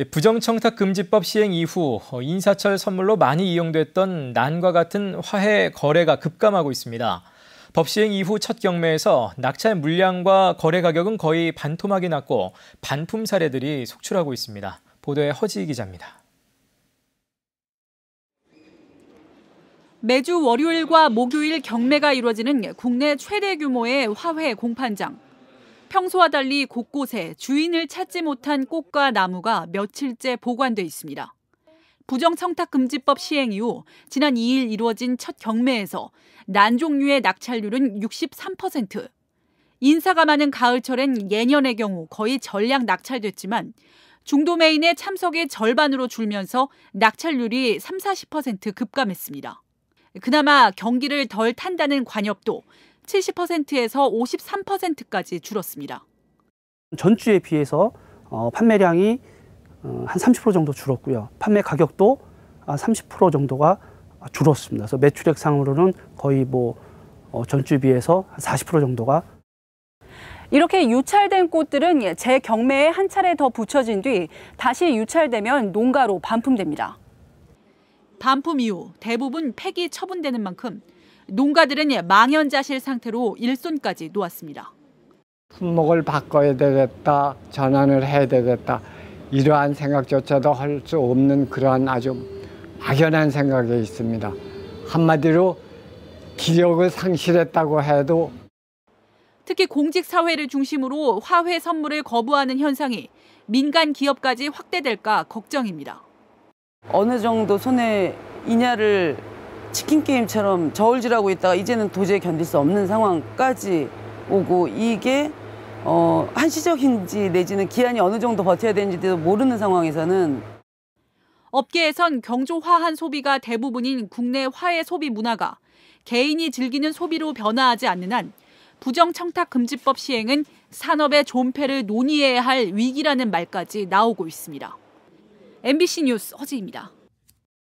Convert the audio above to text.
예, 부정청탁 금지법 시행 이후 어, 인사철 선물로 많이 이용됐던 난과 같은 화해 거래가 급감하고 있습니다. 법 시행 이후 첫 경매에서 낙찰 물량과 거래 가격은 거의 반토막이 났고 반품 사례들이 속출하고 있습니다. 보도에 허지희 기자입니다. 매주 월요일과 목요일 경매가 이루어지는 국내 최대 규모의 화훼 공판장. 평소와 달리 곳곳에 주인을 찾지 못한 꽃과 나무가 며칠째 보관돼 있습니다. 부정청탁금지법 시행 이후 지난 2일 이루어진 첫 경매에서 난 종류의 낙찰률은 63%, 인사가 많은 가을철엔 예년의 경우 거의 전량 낙찰됐지만 중도매인의 참석의 절반으로 줄면서 낙찰률이 3, 0 40% 급감했습니다. 그나마 경기를 덜 탄다는 관엽도 70%에서 53%까지 줄었습니다. 전주에 비해서 어, 판매량이 어, 한30% 정도 줄었고요. 판매 가격도 30% 아, 정도가 줄었습니다. 그래서 매출액 상으로는 거의 뭐 어, 전주 비해서 40% 정도가 이렇게 유찰된 꽃들은 재경매에 한 차례 더 붙여진 뒤 다시 유찰되면 농가로 반품됩니다. 반품 이후 대부분 폐기 처분되는 만큼 농가들은 망연자실 상태로 일손까지 놓았습니다. 품목을 바꿔야 되겠다, 전환을 해야 되겠다. 이러한 생각조차도 할 수 없는 그러한 아주 막연한 생각에 있습니다. 한마디로 기력을 상실했다고 해도 특히 공직 사회를 중심으로 화훼 선물을 거부하는 현상이 민간 기업까지 확대될까 걱정입니다. 어느 정도 손해 이냐를 치킨 게임처럼 저울질하고 있다가 이제는 도저히 견딜 수 없는 상황까지 오고 이게 어, 한시적인지 내지는 기한이 어느 정도 버텨야 되는지도 모르는 상황에서는 업계에선 경조화한 소비가 대부분인 국내 화해 소비 문화가 개인이 즐기는 소비로 변화하지 않는 한 부정청탁금지법 시행은 산업의 존폐를 논의해야 할 위기라는 말까지 나오고 있습니다. MBC 뉴스 허지입니다.